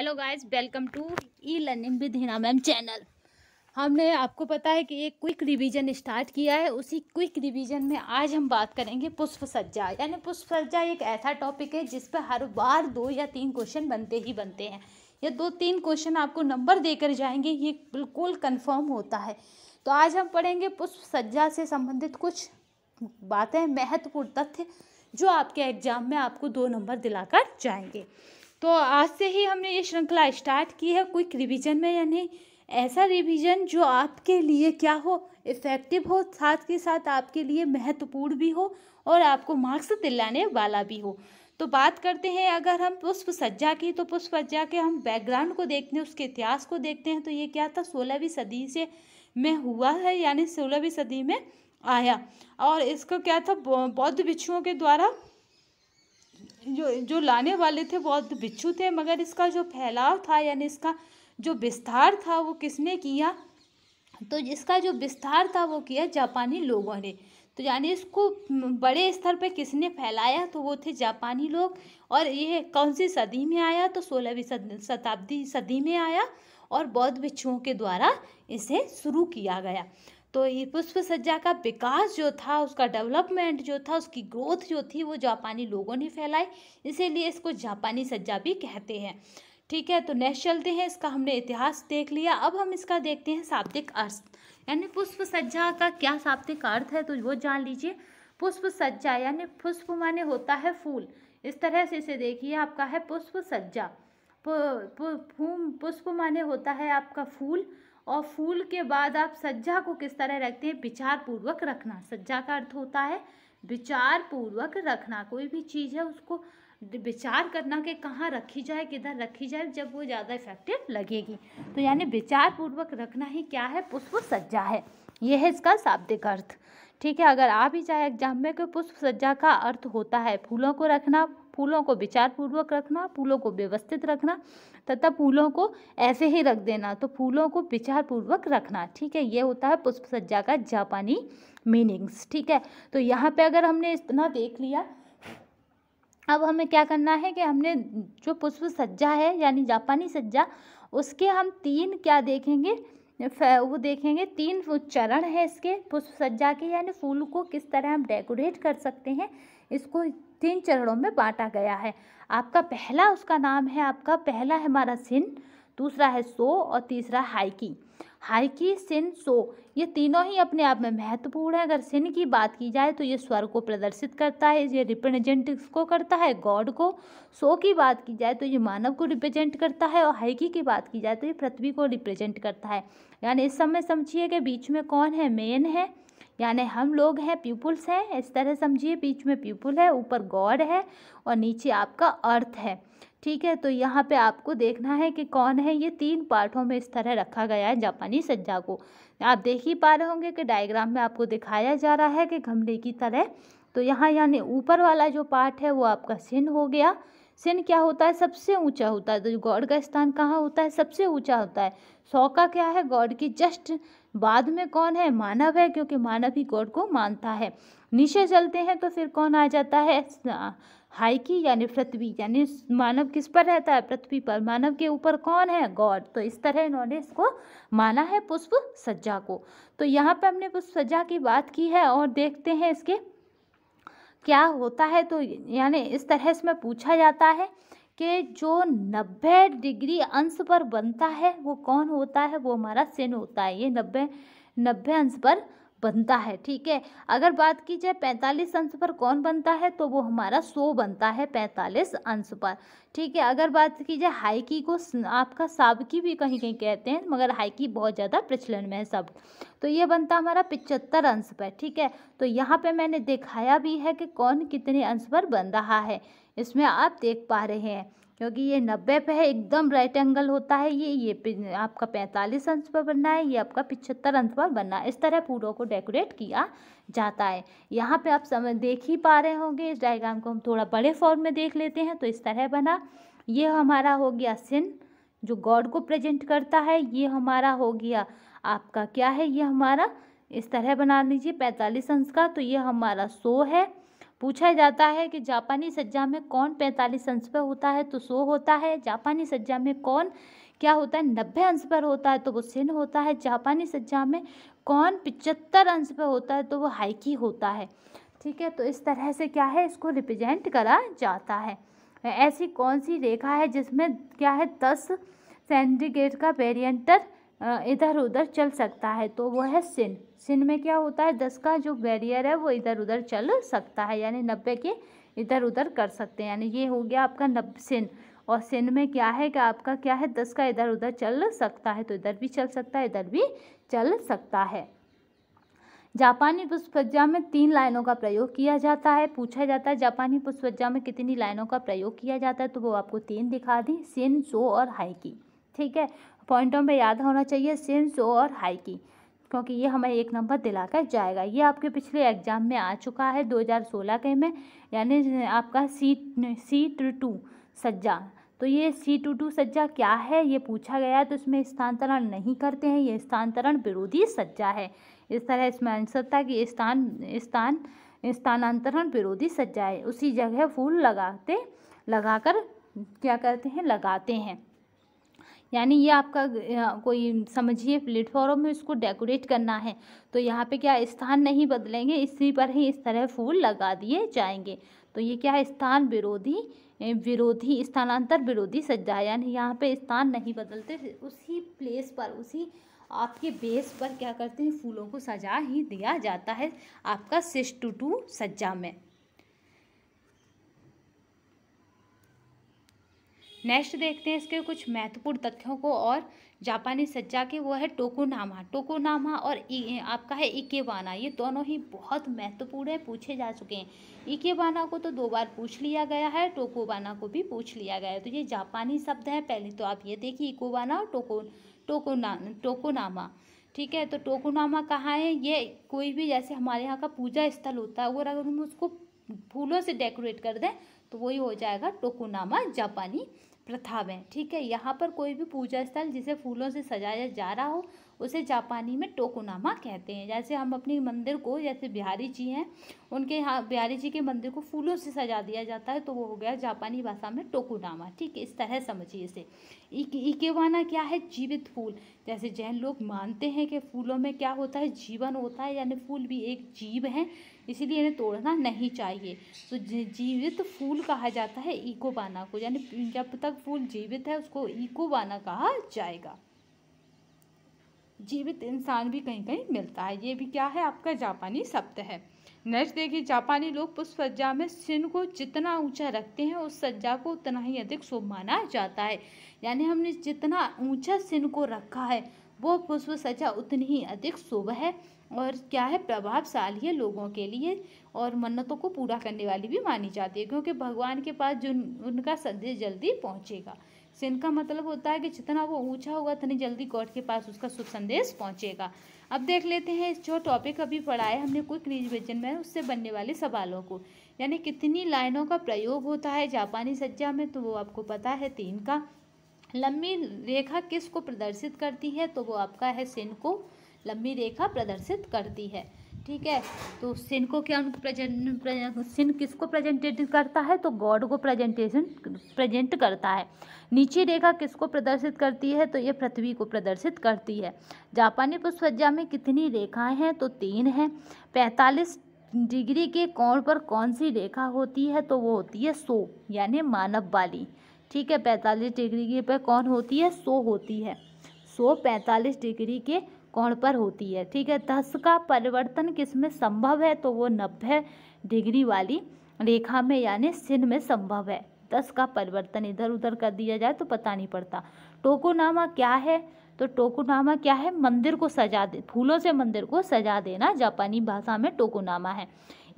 hello guys welcome to E learning with Hina ma'am channel हमने आपको पता है कि एक क्विक रिवीजन स्टार्ट किया है उसी क्विक रिवीजन में आज हम बात करेंगे पुष्प सज्जा यानी पुष्प सज्जा एक ऐसा टॉपिक है जिस पर हर बार दो या तीन क्वेश्चन बनते ही बनते हैं ये दो तीन क्वेश्चन आपको नंबर देकर जाएंगे ये बिल्कुल कन्फर्म होता है तो आज हम पढ़ेंगे पुष्प सज्जा से संबंधित कुछ बातें महत्वपूर्ण तथ्य जो आपके एग्जाम में आपको दो नंबर दिलाकर जाएंगे तो आज से ही हमने ये श्रृंखला स्टार्ट की है क्विक रिवीजन में यानी ऐसा रिवीजन जो आपके लिए क्या हो इफ़ेक्टिव हो साथ के साथ आपके लिए महत्वपूर्ण भी हो और आपको मार्क्स दिलाने वाला भी हो तो बात करते हैं अगर हम पुष्प सज्जा की तो पुष्प सज्जा के हम बैकग्राउंड को देखते हैं उसके इतिहास को देखते हैं तो ये क्या था सोलहवीं सदी से में हुआ है यानी सोलहवीं सदी में आया और इसको क्या था बौद्ध भिक्षुओं के द्वारा जो जो लाने वाले थे बहुत बिच्छू थे मगर इसका जो फैलाव था यानी इसका जो विस्तार था वो किसने किया तो इसका जो विस्तार था वो किया जापानी लोगों ने तो यानी इसको बड़े स्तर पर किसने फैलाया तो वो थे जापानी लोग और ये कौन सी सदी में आया तो सोलहवीं शताब्दी सदी में आया और बौद्ध भिक्षुओं के द्वारा इसे शुरू किया गया तो ये पुष्प सज्जा का विकास जो था उसका डेवलपमेंट जो था उसकी ग्रोथ जो थी वो जापानी लोगों ने फैलाई इसीलिए इसको जापानी सज्जा भी कहते हैं ठीक है तो नेक्स्ट चलते हैं इसका हमने इतिहास देख लिया अब हम इसका देखते हैं शाब्दिक अर्थ यानी पुष्प सज्जा का क्या शाब्दिक अर्थ है तो वो जान लीजिए पुष्प सज्जा यानी पुष्प माने होता है फूल इस तरह से इसे देखिए आपका है पुष्प सज्जा पुष्प माने होता है आपका फूल और फूल के बाद आप सज्जा को किस तरह रखते हैं विचार पूर्वक रखना सज्जा का अर्थ होता है विचार पूर्वक रखना कोई भी चीज़ है उसको विचार करना कि कहाँ रखी जाए किधर रखी जाए जब वो ज़्यादा इफेक्टिव लगेगी तो यानी विचार पूर्वक रखना ही क्या है पुष्प सज्जा है यह है इसका शाब्दिक अर्थ ठीक है अगर आ भी जाए एग्जाम में कि पुष्प सज्जा का अर्थ होता है फूलों को रखना फूलों को विचारपूर्वक रखना फूलों को व्यवस्थित रखना तथा फूलों को ऐसे ही रख देना तो फूलों को विचारपूर्वक रखना ठीक है ये होता है पुष्प सज्जा का जापानी मीनिंग्स ठीक है तो यहाँ पे अगर हमने इतना देख लिया अब हमें क्या करना है कि हमने जो पुष्प सज्जा है यानी जापानी सज्जा उसके हम तीन क्या देखेंगे वो देखेंगे तीन चरण है इसके पुष्प सज्जा के यानी फूल को किस तरह हम डेकोरेट कर सकते हैं इसको तीन चरणों में बांटा गया है आपका पहला उसका नाम है आपका पहला है हमारा सिन दूसरा है सो और तीसरा हाइकी हाइकी सिन सो ये तीनों ही अपने आप में महत्वपूर्ण है अगर सिन की बात की जाए तो ये स्वर को प्रदर्शित करता है ये रिप्रेजेंट को करता है गॉड को सो की बात की जाए तो ये मानव को रिप्रेजेंट करता है और हाइकी की बात की जाए तो ये पृथ्वी को रिप्रेजेंट करता है यानी इस समय समझिए कि बीच में कौन है मेन है यानी हम लोग हैं पीपुल्स हैं इस तरह समझिए बीच में पीपुल है ऊपर गॉड है और नीचे आपका अर्थ है ठीक है तो यहाँ पे आपको देखना है कि कौन है ये तीन पार्टों में इस तरह रखा गया है जापानी सज्जा को आप देख ही पा रहे होंगे कि डायग्राम में आपको दिखाया जा रहा है कि घमले की तरह तो यहाँ यानी ऊपर वाला जो पार्ट है वो आपका सिन हो गया सिन क्या होता है सबसे ऊंचा होता है तो गॉड का स्थान कहाँ होता है सबसे ऊंचा होता है सौ का क्या है गॉड की जस्ट बाद में कौन है मानव है क्योंकि मानव ही गॉड को मानता है नीचे चलते हैं तो फिर कौन आ जाता है हाइकी यानी पृथ्वी यानी मानव किस पर रहता है पृथ्वी पर मानव के ऊपर कौन है गॉड तो इस तरह इन्होंने इसको माना है पुष्प सज्जा को तो यहाँ पर हमने पुष्प सज्जा की बात की है और देखते हैं इसके क्या होता है तो यानी इस तरह इसमें पूछा जाता है के जो 90 डिग्री अंश पर बनता है वो कौन होता है वो हमारा सेन होता है ये 90 90 अंश पर बनता है ठीक है अगर बात की जाए पैंतालीस अंश पर कौन बनता है तो वो हमारा सो बनता है पैंतालीस अंश पर ठीक है अगर बात की जाए हाइकी को आपका साबकी भी कहीं कहीं कहते हैं मगर हाइकी बहुत ज़्यादा प्रचलन में है सब तो ये बनता हमारा पिचहत्तर अंश पर ठीक है तो यहाँ पे मैंने दिखाया भी है कि कौन कितने अंश पर बन रहा है इसमें आप देख पा रहे हैं क्योंकि ये नब्बे पे है एकदम राइट एंगल होता है ये ये आपका पैंतालीस अंश पर बनना है ये आपका पिछहत्तर अंश पर बनना है इस तरह पूरों को डेकोरेट किया जाता है यहाँ पे आप समय देख ही पा रहे होंगे इस डायग्राम को हम थोड़ा बड़े फॉर्म में देख लेते हैं तो इस तरह बना ये हमारा हो गया सिन जो गॉड को प्रेजेंट करता है ये हमारा हो गया आपका क्या है ये हमारा इस तरह बना लीजिए पैंतालीस अंश का तो ये हमारा सो है पूछा जाता है कि जापानी सज्जा में कौन पैंतालीस अंश पर होता है तो सो होता है जापानी सज्जा में कौन क्या होता है नब्बे अंश पर होता है तो वो सिन होता है जापानी सज्जा में कौन पिचहत्तर अंश पर होता है तो वो हाइकी होता है ठीक है तो इस तरह से क्या है इसको रिप्रेजेंट करा जाता है ऐसी कौन सी रेखा है जिसमें क्या है दस सेंटीग्रेड का वेरियंटर इधर उधर चल सकता है तो वो है सिन सिन में क्या होता है दस का जो बैरियर है वो इधर उधर चल सकता है यानी नब्बे के इधर उधर कर सकते हैं यानी ये हो गया आपका नब सिन और सिन में क्या है कि आपका क्या है दस का इधर उधर चल सकता है तो इधर भी चल सकता है इधर भी चल सकता है जापानी पुष्पज्जा में तीन लाइनों का प्रयोग किया जाता है पूछा जाता है जापानी पुष्पज्जा में कितनी लाइनों का प्रयोग किया जाता है तो वो आपको तीन दिखा दी सिन सो और हाइकी ठीक है पॉइंटों में याद होना चाहिए सेंस और हाई की क्योंकि ये हमें एक नंबर दिलाकर जाएगा ये आपके पिछले एग्ज़ाम में आ चुका है 2016 के में यानी आपका सी टू टू सज्जा तो ये सी टू टू सज्जा क्या है ये पूछा गया है तो इसमें स्थानांतरण नहीं करते हैं ये स्थानांतरण विरोधी सज्जा है इस तरह इसमें आंसर था कि स्थान स्थान स्थानांतरण विरोधी सज्जा है उसी जगह फूल लगाते लगाकर क्या करते हैं लगाते हैं यानी ये आपका कोई समझिए प्लेटफॉर्म में उसको डेकोरेट करना है तो यहाँ पे क्या स्थान नहीं बदलेंगे इसी पर ही इस तरह फूल लगा दिए जाएंगे तो ये क्या स्थान विरोधी विरोधी स्थानांतर विरोधी सज्जा यानी यहाँ पे स्थान नहीं बदलते उसी प्लेस पर उसी आपके बेस पर क्या करते हैं फूलों को सजा ही दिया जाता है आपका सिक्स टू टू सज्जा में नेक्स्ट देखते हैं इसके कुछ महत्वपूर्ण तथ्यों को और जापानी सज्जा के वो है टोकोनामा टोकोनामा और e, आपका है इकेबाना ये दोनों ही बहुत महत्वपूर्ण है पूछे जा चुके हैं इकेबाना को तो दो बार पूछ लिया गया है टोकोबाना को भी पूछ लिया गया है तो ये जापानी शब्द है पहले तो आप ये देखिए इकोबाना और टोको टोकोना टोकोनामा ठीक है तो टोकोनामा कहाँ है ये कोई भी जैसे हमारे यहाँ का पूजा स्थल होता है और अगर हम उसको फूलों से डेकोरेट कर दें तो वही हो जाएगा टोकोनामा जापानी प्रथा में ठीक है यहाँ पर कोई भी पूजा स्थल जिसे फूलों से सजाया जा रहा हो उसे जापानी में टोकोनामा कहते हैं जैसे हम अपने मंदिर को जैसे बिहारी जी हैं उनके यहाँ बिहारी जी के मंदिर को फूलों से सजा दिया जाता है तो वो हो गया जापानी भाषा में टोकोनामा ठीक है इस तरह समझिए इसे इकेवाना क्या है जीवित फूल जैसे जैन लोग मानते हैं कि फूलों में क्या होता है जीवन होता है यानी फूल भी एक जीव है इसीलिए इन्हें तोड़ना नहीं चाहिए तो जीवित फूल कहा जाता है इकोबाना को यानी जब तक फूल जीवित है उसको इकोबाना कहा जाएगा जीवित इंसान भी कहीं कहीं मिलता है ये भी क्या है आपका जापानी शब्द है नेक्स्ट देखिए जापानी लोग पुष्प सज्जा में सिन को जितना ऊंचा रखते हैं उस सज्जा को उतना ही अधिक शुभ माना जाता है यानी हमने जितना ऊंचा सिन को रखा है वो पुष्प सजा उतनी ही अधिक शुभ है और क्या है प्रभावशाली है लोगों के लिए और मन्नतों को पूरा करने वाली भी मानी जाती है क्योंकि भगवान के पास जो उनका संदेश जल्दी पहुँचेगा सिन का मतलब होता है कि जितना वो ऊंचा होगा उतनी जल्दी गॉड के पास उसका शुभ संदेश पहुंचेगा अब देख लेते हैं जो टॉपिक अभी पढ़ा है हमने क्रीज रिजर्वेशन में उससे बनने वाले सवालों को यानी कितनी लाइनों का प्रयोग होता है जापानी सज्जा में तो वो आपको पता है तीन का लंबी रेखा किस को प्रदर्शित करती है तो वो आपका है सिन को लंबी रेखा प्रदर्शित करती है ठीक है तो सिन को क्या प्रेजेंट सिन सिन किसको प्रेजेंटेट करता है तो गॉड को प्रेजेंटेशन प्रेजेंट करता है नीचे रेखा किसको प्रदर्शित करती है तो ये पृथ्वी को प्रदर्शित करती है जापानी पुष्पज्जा में कितनी रेखाएं हैं तो तीन हैं पैंतालीस डिग्री के कोण पर कौन सी रेखा होती है तो वो होती है सो यानी मानव वाली ठीक है पैंतालीस डिग्री के पर कौन होती है सो होती है सो पैंतालीस डिग्री के कौन पर होती है ठीक है दस का परिवर्तन किस में संभव है तो वो नब्बे डिग्री वाली रेखा में यानी सिन में संभव है दस का परिवर्तन इधर उधर कर दिया जाए तो पता नहीं पड़ता टोकोनामा क्या है तो टोकोनामा क्या है मंदिर को सजा दे फूलों से मंदिर को सजा देना जापानी भाषा में टोकोनामा है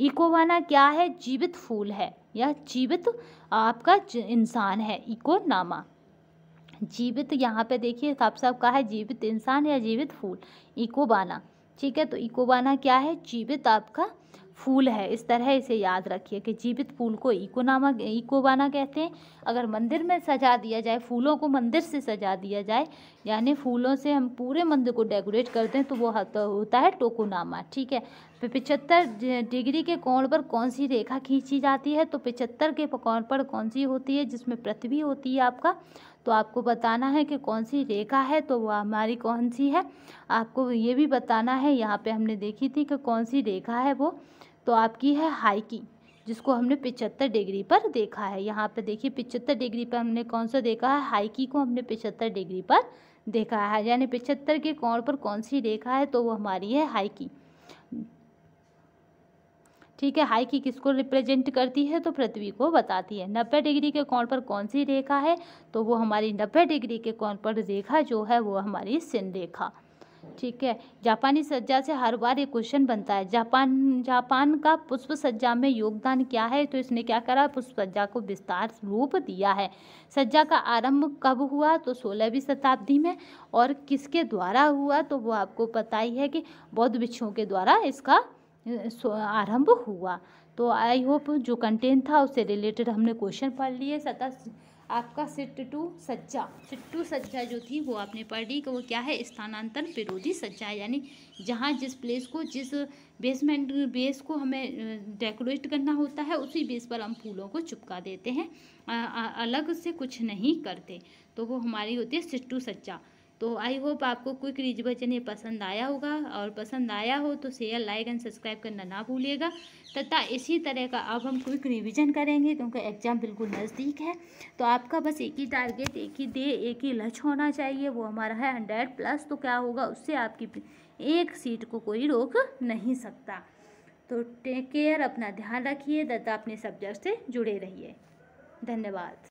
इकोवाना क्या है जीवित फूल है या जीवित आपका इंसान है इकोनामा जीवित यहाँ पे देखिए साफ साफ कहा है जीवित इंसान या जीवित फूल इकोबाना ठीक है तो इकोबाना क्या है जीवित आपका फूल है इस तरह इसे याद रखिए कि जीवित फूल को इको नामक इकोबाना कहते हैं अगर मंदिर में सजा दिया जाए फूलों को मंदिर से सजा दिया जाए यानी फूलों से हम पूरे मंदिर को डेकोरेट करते हैं तो वो तो होता है टोकोनामा ठीक है पिछहत्तर डिग्री के कोण पर कौन सी रेखा खींची जाती है तो पिचहत्तर के कोण पर कौन सी होती है जिसमें पृथ्वी होती है आपका तो आपको बताना है कि कौन सी रेखा है तो वह हमारी कौन सी है आपको ये भी बताना है यहाँ पे हमने देखी थी कि कौन सी रेखा है वो तो आपकी है हाई की जिसको हमने पिचहत्तर डिग्री पर देखा है यहाँ पर देखिए पिचहत्तर डिग्री पर हमने कौन सा देखा है हाई की को हमने पिचहत्तर डिग्री पर देखा है यानी पिचहत्तर के कोण पर कौन सी रेखा है तो वो हमारी है हाई की ठीक है हाई की किसको रिप्रेजेंट करती है तो पृथ्वी को बताती है नब्बे डिग्री के कोण पर कौन सी रेखा है तो वो हमारी नब्बे डिग्री के कोण पर रेखा जो है वो हमारी सिन रेखा ठीक है जापानी सज्जा से हर बार ये क्वेश्चन बनता है जापान जापान का पुष्प सज्जा में योगदान क्या है तो इसने क्या करा पुष्प सज्जा को विस्तार रूप दिया है सज्जा का आरंभ कब हुआ तो सोलहवीं शताब्दी में और किसके द्वारा हुआ तो वो आपको पता ही है कि बौद्ध भिक्षुओं के द्वारा इसका आरंभ हुआ तो आई होप जो कंटेंट था उससे रिलेटेड हमने क्वेश्चन पढ़ लिए सतह आपका सिट्टू सज्जा सिट्टू सज्जा जो थी वो आपने पढ़ ली कि वो क्या है स्थानांतरण विरोधी सज्जा यानी जहाँ जिस प्लेस को जिस बेसमेंट बेस को हमें डेकोरेट करना होता है उसी बेस पर हम फूलों को चिपका देते हैं आ, आ, अलग से कुछ नहीं करते तो वो हमारी होती है सिट्टू सज्जा तो आई होप आपको क्विक रीज ये पसंद आया होगा और पसंद आया हो तो शेयर लाइक एंड सब्सक्राइब करना ना भूलिएगा तथा इसी तरह का अब हम क्विक रिविजन करेंगे क्योंकि एग्ज़ाम बिल्कुल नज़दीक है तो आपका बस एक ही टारगेट एक ही दे एक ही लक्ष्य होना चाहिए वो हमारा है हंड्रेड प्लस तो क्या होगा उससे आपकी एक सीट को कोई रोक नहीं सकता तो टेक केयर अपना ध्यान रखिए तथा अपने सब्जेक्ट से जुड़े रहिए धन्यवाद